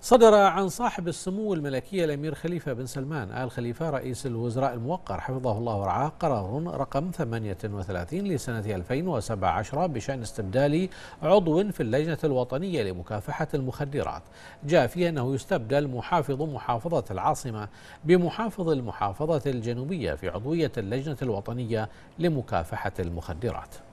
صدر عن صاحب السمو الملكي الأمير خليفة بن سلمان آل خليفة رئيس الوزراء الموقر حفظه الله ورعاه قرار رقم 38 لسنة 2017 بشأن استبدال عضو في اللجنة الوطنية لمكافحة المخدرات جاء فيه أنه يستبدل محافظ محافظة العاصمة بمحافظ المحافظة الجنوبية في عضوية اللجنة الوطنية لمكافحة المخدرات